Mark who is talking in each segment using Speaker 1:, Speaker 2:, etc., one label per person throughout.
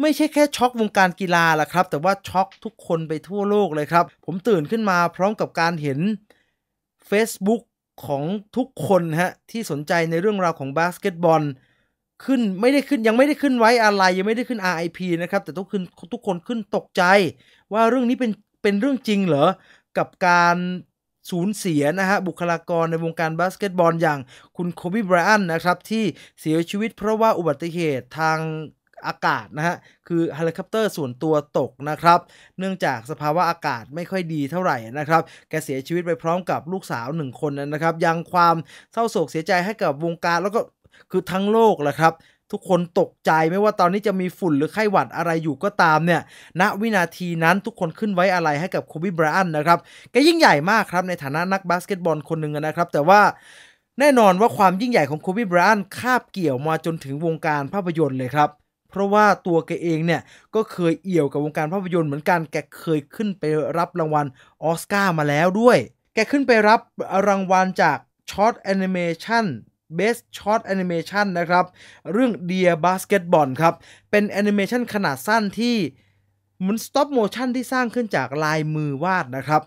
Speaker 1: ไม่ใช่แค่ช็อกวงการกีฬาล่ะครับแต่ว่าช็อกทุกคนไปทั่วโลกเลยครับ ผมตื่นขึ้นมาพร้อมกับการเห็น Facebook ของทุกคนฮะที่สนใจในเรื่องราวของบาสเกตบอล ขึ้นไม่ได้ขึ้นยังไม่ได้ขึ้นไว้อะไรยังไม่ได้ขึ้น RIP นะครับ แต่ทุกคนทุกคนขึ้นตกใจ ว่าเรื่องนี้เป็นเป็นเรื่องจริงเหรอ กับการสูญเสียนะฮะบุคลากรในวงการบาสเกตบอล อย่างคุณโคบีไบรอันนะครับ ที่เสียชีวิต เพราะว่าอุบัติเหตุทางอากาศนะฮะ คือเฮลิคอปเตอร์ส่วนตัวตกนะครับ เนื่องจากสภาวะอากาศไม่ค่อยดีเท่าไหร่นะครับ แกเสียชีวิตไปพร้อมกับลูกสาวหนึ่งคนนะครับ ยังความเศร้าโศกเสียใจให้กับวงการแล้วก็คือทั้งโลกแหละครับ ทุกคนตกใจไม่ว่าตอนนี้จะมีฝุ่นหรือไข้หวัดอะไรอยู่ก็ตามเนี่ย ณ วินาทีนั้นทุกคนขึ้นไว้อะไรให้กับโคบีบรอันนะครับ แกยิ่งใหญ่มากครับ ในฐานะนักบาสเกตบอลคนหนึ่งนะครับ แต่ว่าแน่นอนว่าความยิ่งใหญ่ของโคบีบรอันคาบเกี่ยวมาจนถึงวงการภาพยนตร์เลยครับเพราะว่าตัวแกเองเนี่ยก็เคยเอี่ยวกับวงการภาพยนตร์เหมือนกัน แกเคยขึ้นไปรับรางวัลออสการ์มาแล้วด้วย แกขึ้นไปรับรางวัลจากช็อตแอนิเมชัน Best Short Animation นะครับ เรื่อง Dear Basketball ครับ เป็นแอนิเมชันขนาดสั้นที่เหมือน stop motion ที่สร้างขึ้นจากลายมือวาดนะครับ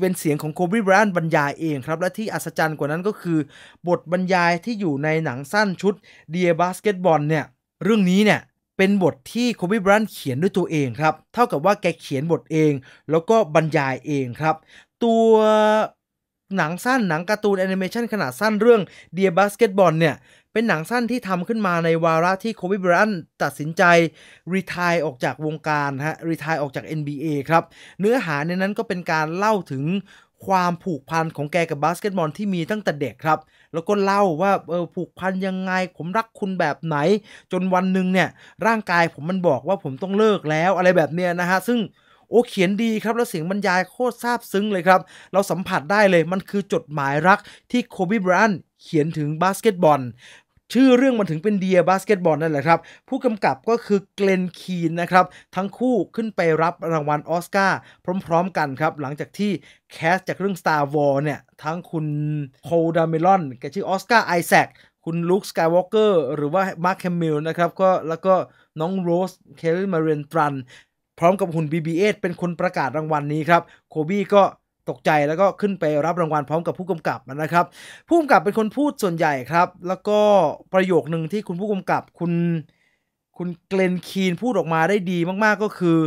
Speaker 1: เป็นเสียงของโคบีบรันบรรยายเองครับ และที่อัศจรรย์กว่านั้นก็คือ บทบรรยายที่อยู่ในหนังสั้นชุด Dear Basketball เนี่ยเรื่องนี้เนี่ยเป็นบทที่โคบีบรันเขียนด้วยตัวเองครับเท่ากับว่าแกเขียนบทเอง แล้วก็บรรยายเองครับตัวหนังสั้นหนังการ์ตูนแอนิเมชันขนาดสั้นเรื่อง Dear Basketball เนี่ยเป็นหนังสั้นที่ทำขึ้นมาในวาระที่ โคบีบรันตัดสินใจ รีทายออกจากวงการฮะรีทายออกจาก NBA ครับเนื้อหาในนั้นก็เป็นการเล่าถึงความผูกพันของแกกับบาสเกตบอลที่มีตั้งแต่เด็กครับ แล้วก็เล่าว่าเออผูกพันยังไงผมรักคุณแบบไหน จนวันหนึ่งเนี่ย ร่างกายผมมันบอกว่าผมต้องเลิกแล้วอะไรแบบเนี้ยนะฮะ ซึ่งโอ้เขียนดีครับแล้วเสียงบรรยายโคตรซาบซึ้งเลยครับ เราสัมผัสได้เลยมันคือจดหมายรักที่โคบีบรันเขียนถึงบาสเกตบอลชื่อเรื่องมันถึงเป็นเดียบาสเกตบอลนั่นแหละครับ ผู้กำกับก็คือเกลนคีนนะครับ ทั้งคู่ขึ้นไปรับรางวัลออสการ์พร้อมๆกันครับ หลังจากที่แคสจากเรื่อง Star w a r เนี่ย ทั้งคุณโคดามลอนแกชื่อออสการ์ไอแซคคุณลุคสกายวอล์กเกอร์หรือว่ามาร์คแคมิลนะครับก็แล้วก็น้องโรสเคลลี่มาเรียนตรันพร้อมกับหุ่น BB-8 เป็นคนประกาศรางวัลนี้ครับ โคบี้ก็ตกใจแล้วก็ขึ้นไปรับรางวัลพร้อมกับผู้กำกับนะครับ ผู้กำกับเป็นคนพูดส่วนใหญ่ครับ แล้วก็ประโยคหนึ่งที่คุณผู้กำกับคุณ คุณเกลนคีนพูดออกมาได้ดีมากๆก็คือ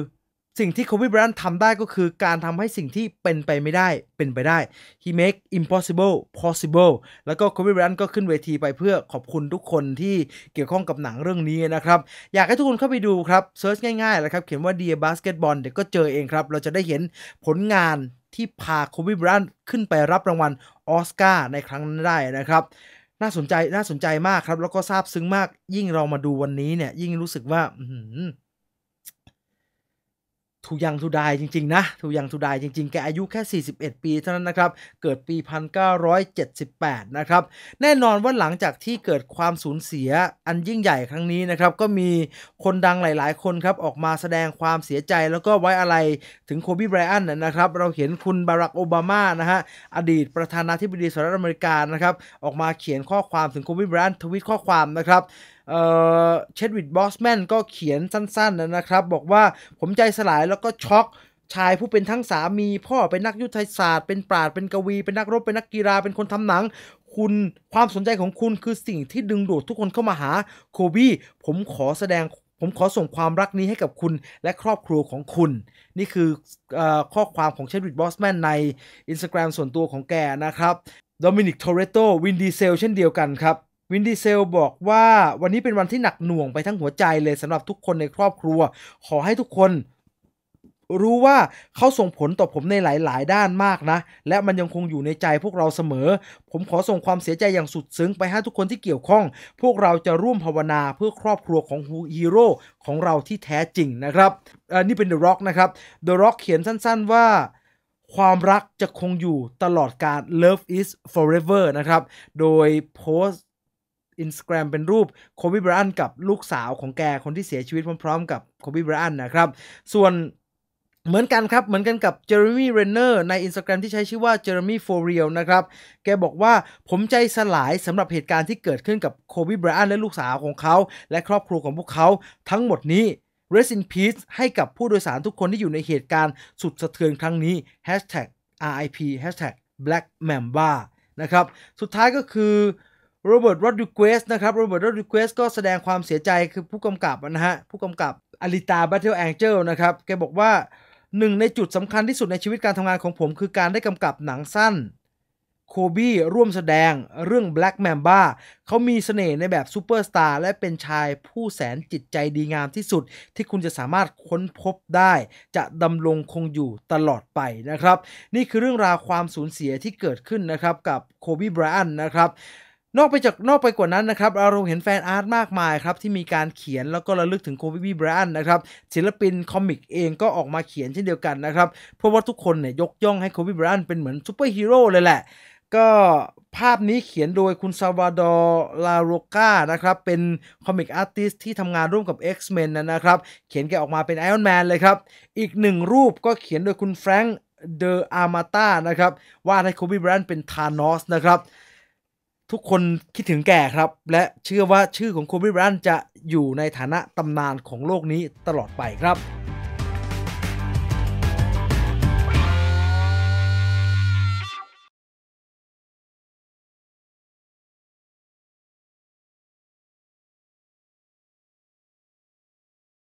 Speaker 1: สิ่งที่โคบีไบรันทำได้ก็คือการทำให้สิ่งที่เป็นไปไม่ได้เป็นไปได้ he make impossible possible แล้วก็โคบีไบรันก็ขึ้นเวทีไปเพื่อขอบคุณทุกคนที่เกี่ยวข้องกับหนังเรื่องนี้นะครับ อยากให้ทุกคนเข้าไปดูครับเซิร์ชง่ายๆนลครับ เขียนว่า dear basketball เดี๋ยวก็เจอเองครับ เราจะได้เห็นผลงานที่พาโคบีไบรันขึ้นไปรับรางวัลออสการ์ในครั้งนั้นได้นะครับ น่าสนใจน่าสนใจมากครับแล้วก็ซาบซึ้งมาก ยิ่งเรามาดูวันนี้เนี่ยยิ่งรู้สึกว่าทูยังทูดายจริงๆนะทูยังทูดายจริงๆแกอายุแค่ 41 ปีเท่านั้นนะครับ เกิดปี 1978 นะครับ แน่นอนว่าหลังจากที่เกิดความสูญเสียอันยิ่งใหญ่ครั้งนี้นะครับ ก็มีคนดังหลายๆคนครับ ออกมาแสดงความเสียใจแล้วก็ไว้อะไรถึงโคบีไบรอันนะครับ เราเห็นคุณบารักโอบามานะฮะ อดีตประธานาธิบดีสหรัฐอเมริกานะครับออกมาเขียนข้อความถึงโคบีไบรอันทวิตข้อความนะครับเชดวิดบอสแมนก็เขียนสั้นๆ นะครับ บอกว่าผมใจสลายแล้วก็ช็อกชายผู้เป็นทั้งสามีพ่อเป็นนักยุทธศาสตร์เป็นปราดเป็นกวี เป็นนักรบเป็นนักกีฬาเป็นคนทำหนัง คุณความสนใจของคุณคือสิ่งที่ดึงดูดทุกคนเข้ามาหาโคบี้ผมขอแสดงผมขอส่งความรักนี้ให้กับคุณและครอบครัวของคุณ นี่คืออข้อความของเชดวิดบอสแมนใน Instagram ส่วนตัวของแกนะครับโดมินิกโทเรโตวินดีเซลเช่นเดียวกันครับวินดีเซล บอกว่าวันนี้เป็นวันที่หนักหน่วงไปทั้งหัวใจเลยสำหรับทุกคนในครอบครัว ขอให้ทุกคนรู้ว่าเขาส่งผลต่อผมในหลาย ๆ ด้านมาก นะ และมันยังคงอยู่ในใจพวกเราเสมอ ผมขอส่งความเสียใจอย่างสุดซึ้ง ไปให้ทุกคนที่เกี่ยวข้อง พวกเราจะร่วมภาวนาเพื่อครอบครัวของฮีโร่ของเราที่แท้จริงนะครับอันนี้เป็น The Rock นะครับ The Rock เขียนสั้น ๆ ว่าความรักจะคงอยู่ตลอดการ Love is forever นะครับโดยโพสต์อินสตาแกรมเป็นรูปโคบีบรันกับลูกสาวของแก คนที่เสียชีวิตพร้อมๆกับโคบีบรันนะครับ ส่วนเหมือนกันครับ เหมือนกันกับเจอร์มี่เรนเนอร์ใน Instagram ที่ใช้ชื่อว่าเจอร์มี่โฟเรียลนะครับแกบอกว่าผมใจสลายสำหรับเหตุการณ์ที่เกิดขึ้นกับโคบีบรันและลูกสาวของเขา และครอบครัวของพวกเขา ทั้งหมดนี้ Rest in Peace ให้กับผู้โดยสารทุกคนที่อยู่ในเหตุการณ์สุดสะเทือนครั้งนี้ RIP Black Mamba นะครับสุดท้ายก็คือโรเบิร์ตโรดริเกสนะครับ โรเบิร์ตโรดริเกสก็แสดงความเสียใจคือผู้กำกับนะฮะ ผู้กำกับอลิตาแบทเทิลแองเจิลนะครับ แกบอกว่าหนึ่งในจุดสำคัญที่สุดในชีวิตการทำงานของผมคือการได้กำกับหนังสั้น โคบี้ร่วมแสดงเรื่อง Black Mamba เขามีเสน่ห์ในแบบซูเปอร์สตาร์และเป็นชายผู้แสนจิตใจดีงามที่สุด ที่คุณจะสามารถค้นพบได้ จะดำรงคงอยู่ตลอดไปนะครับ นี่คือเรื่องราวความสูญเสียที่เกิดขึ้นนะครับกับโคบี้ไบรอันนะครับนอกไปจากนอกไปกว่านั้นนะครับ เราเห็นแฟนอาร์ตมากมายครับ ที่มีการเขียนแล้วก็ระลึกถึงโคบิบี้บรนันนะครับศิลปินคอมิกเองก็ออกมาเขียนเช่นเดียวกันนะครับ เพราะว่าทุกคนเนี่ยยกย่องให้โคบีแบรนันเป็นเหมือนซูเปอร์ฮีโร่เลยแหละ ก็ภาพนี้เขียนโดยคุณซาวาดอร์ลาโรกานะครับเป็นคอมิกอาร์ติสที่ทำงานร่วมกับ X-Men นะครับ เขียนแกออกมาเป็นไอออนแมนเลยครับอีกหนึ่งรูปก็เขียนโดยคุณแฟรงค์เดออามาตานะครับวาดให้โคบีแบรนันเป็นธานอสนะครับทุกคนคิดถึงแก่ครับ และเชื่อว่าชื่อของโคบีบรันจะอยู่ในฐานะตำนานของโลกนี้ตลอดไปครับ